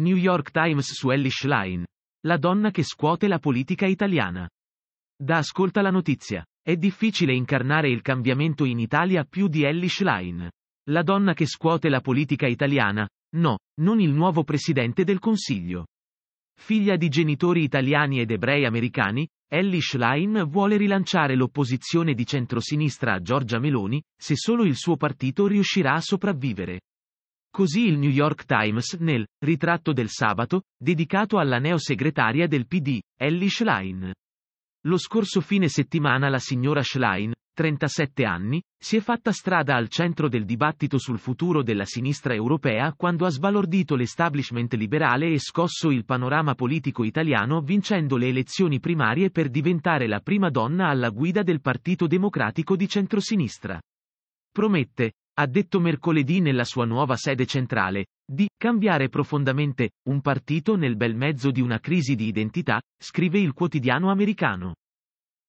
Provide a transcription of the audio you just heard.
New York Times su Ellie Schlein. La donna che scuote la politica italiana. Da ascolta la notizia. È difficile incarnare il cambiamento in Italia più di Ellie Schlein. La donna che scuote la politica italiana. No, non il nuovo presidente del Consiglio. Figlia di genitori italiani ed ebrei americani, Ellie Schlein vuole rilanciare l'opposizione di centrosinistra a Giorgia Meloni, se solo il suo partito riuscirà a sopravvivere. Così il New York Times nel Ritratto del sabato, dedicato alla neo segretaria del PD, Ellie Schlein. Lo scorso fine settimana la signora Schlein, 37 anni, si è fatta strada al centro del dibattito sul futuro della sinistra europea quando ha sbalordito l'establishment liberale e scosso il panorama politico italiano vincendo le elezioni primarie per diventare la prima donna alla guida del Partito Democratico di centrosinistra promette, ha detto mercoledì nella sua nuova sede centrale, di cambiare profondamente un partito nel bel mezzo di una crisi di identità, scrive il quotidiano americano.